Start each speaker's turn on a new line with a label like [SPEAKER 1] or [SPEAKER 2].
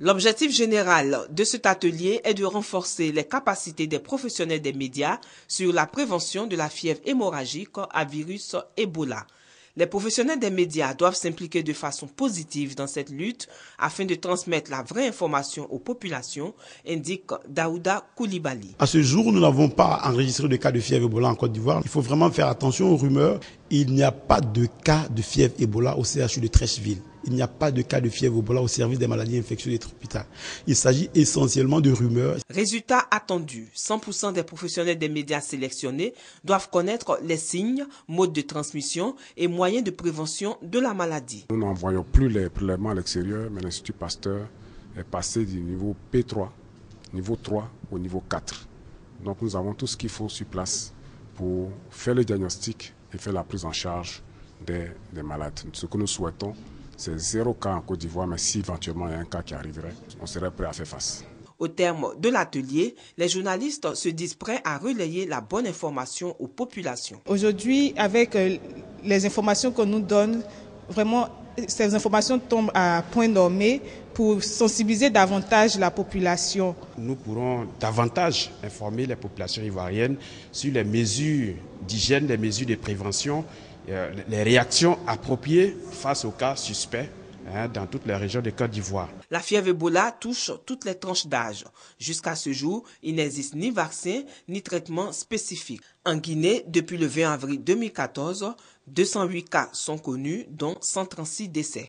[SPEAKER 1] L'objectif général de cet atelier est de renforcer les capacités des professionnels des médias sur la prévention de la fièvre hémorragique à virus Ebola. Les professionnels des médias doivent s'impliquer de façon positive dans cette lutte afin de transmettre la vraie information aux populations, indique Daouda Koulibaly.
[SPEAKER 2] À ce jour, nous n'avons pas enregistré de cas de fièvre Ebola en Côte d'Ivoire. Il faut vraiment faire attention aux rumeurs il n'y a pas de cas de fièvre Ebola au CHU de Trècheville. Il n'y a pas de cas de fièvre Ebola au service des maladies infectieuses des hôpitaux. Il s'agit essentiellement de rumeurs.
[SPEAKER 1] Résultat attendu, 100% des professionnels des médias sélectionnés doivent connaître les signes, modes de transmission et moyens de prévention de la maladie.
[SPEAKER 3] Nous n'envoyons plus les prélèvements à l'extérieur, mais l'Institut Pasteur est passé du niveau P3, niveau 3 au niveau 4. Donc nous avons tout ce qu'il faut sur place pour faire le diagnostic et fait la prise en charge des, des malades. Ce que nous souhaitons, c'est zéro cas en Côte d'Ivoire, mais si éventuellement il y a un cas qui arriverait, on serait prêt à faire face.
[SPEAKER 1] Au terme de l'atelier, les journalistes se disent prêts à relayer la bonne information aux populations. Aujourd'hui, avec euh, les informations qu'on nous donne, vraiment ces informations tombent à point nommé pour sensibiliser davantage la population.
[SPEAKER 4] Nous pourrons davantage informer les populations ivoiriennes sur les mesures d'hygiène, les mesures de prévention, euh, les réactions appropriées face aux cas suspects Hein, dans toutes les régions de Côte d'Ivoire.
[SPEAKER 1] La fièvre Ebola touche toutes les tranches d'âge. Jusqu'à ce jour, il n'existe ni vaccin ni traitement spécifique. En Guinée, depuis le 20 avril 2014, 208 cas sont connus, dont 136 décès.